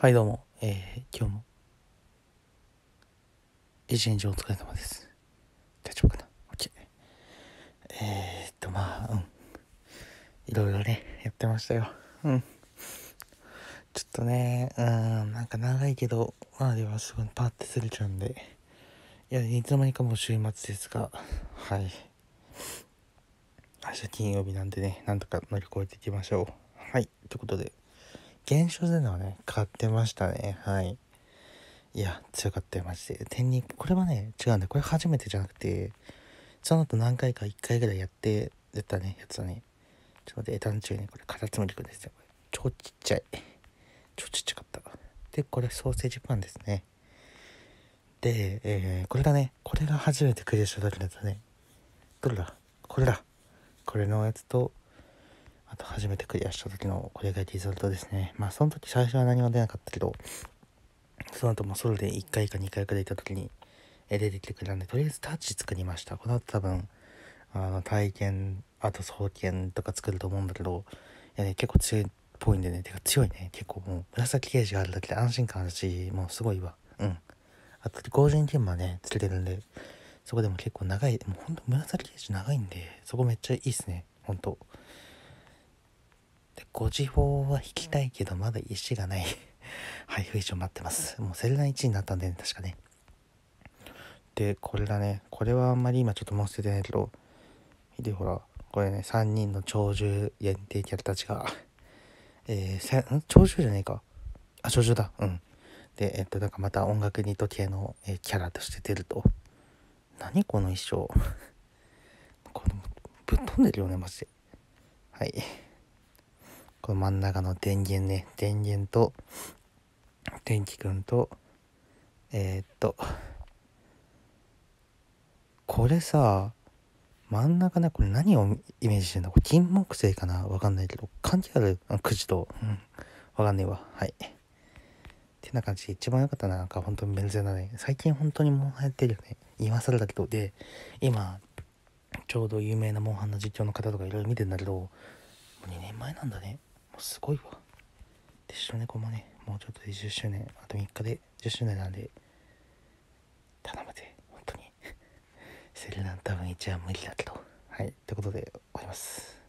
はいどうも、えー、今日も一日お疲れ様です。大丈夫かな ?OK。えー、っと、まあ、うん。いろいろね、やってましたよ。うん。ちょっとね、うん、なんか長いけど、まあではすぐにパーってすれちゃうんで、いや、いつの間にかもう週末ですが、はい。明日金曜日なんでね、なんとか乗り越えていきましょう。はい。ということで。現象でのね、買ってましたね。はい。いや、強かったよ、マジで。天に、これはね、違うんだ。これ初めてじゃなくて、その後何回か1回ぐらいやって、やったね、やつはね。ちょっと待って、エ中にこれ、カタツムリくんですよ。超ちっちゃい。超ちっちゃかった。で、これ、ソーセージパンですね。で、えー、これだね。これが初めてクリアした時だったね。どれだこれだ。これのやつと、あと初めてクリアした時のこれがリザルトですね。まあその時最初は何も出なかったけど、その後もソロで1回か2回くらい行った時に出てきてくれたんで、とりあえずタッチ作りました。この後多分、あの体験、あと双剣とか作ると思うんだけど、いやね、結構強いっぽいんでね、てか強いね。結構もう紫ゲージがあるだけで安心感あるし、もうすごいわ。うん。あと、強靭剣もね、つけてるんで、そこでも結構長い、もうほんと紫ゲージ長いんで、そこめっちゃいいっすね。ほんと。ご時報は引きたいけど、まだ石がない 配布以上待ってます。もうセルナ1 1になったんでね、確かね。で、これだね。これはあんまり今ちょっと申し訳ないけど、見てほら、これね、3人の鳥獣限定キャラたちが、えー、せん鳥獣じゃねえか。あ、鳥獣だ。うん。で、えっと、なんかまた音楽に時計系の、えー、キャラとして出ると。何この衣装。このぶっ飛んでるよね、マジで。はい。この真ん中の電源ね、電源と、電気くんと、えー、っと、これさ、真ん中ね、これ何をイメージしてんだこれ金木犀かなわかんないけど、関係あるあくじと、うん、わかんねえわ。はい。ってな感じで一番良かったななんか本当にメルゼだね。最近本当にもう流行ってるよね。今更だけど、で、今、ちょうど有名なモンハンの実況の方とかいろいろ見てんだけど、もう2年前なんだね。すごいわで白猫もねもうちょっとで10周年あと3日で10周年なんで頼むぜ本当にセルラン多分1は無理だけどはいということで終わります